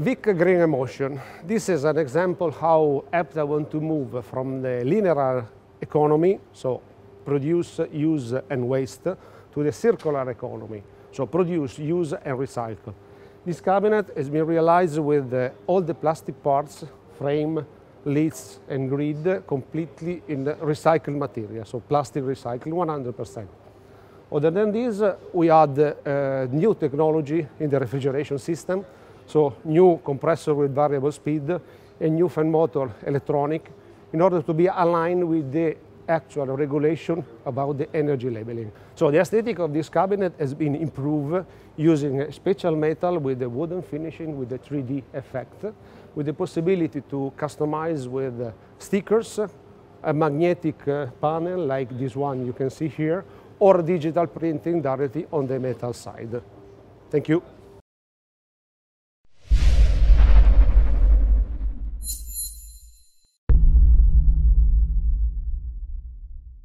Vic Green Emotion. This is an example how EPTA want to move from the linear economy, so produce, use and waste, to the circular economy, so produce, use and recycle. This cabinet has been realized with uh, all the plastic parts, frame, lids and grid completely in recycled material, so plastic recycling 100%. Other than this, uh, we add uh, new technology in the refrigeration system so new compressor with variable speed and new fan motor electronic in order to be aligned with the actual regulation about the energy labeling. So the aesthetic of this cabinet has been improved using a special metal with a wooden finishing with a 3D effect, with the possibility to customize with stickers, a magnetic uh, panel like this one you can see here, or digital printing directly on the metal side. Thank you.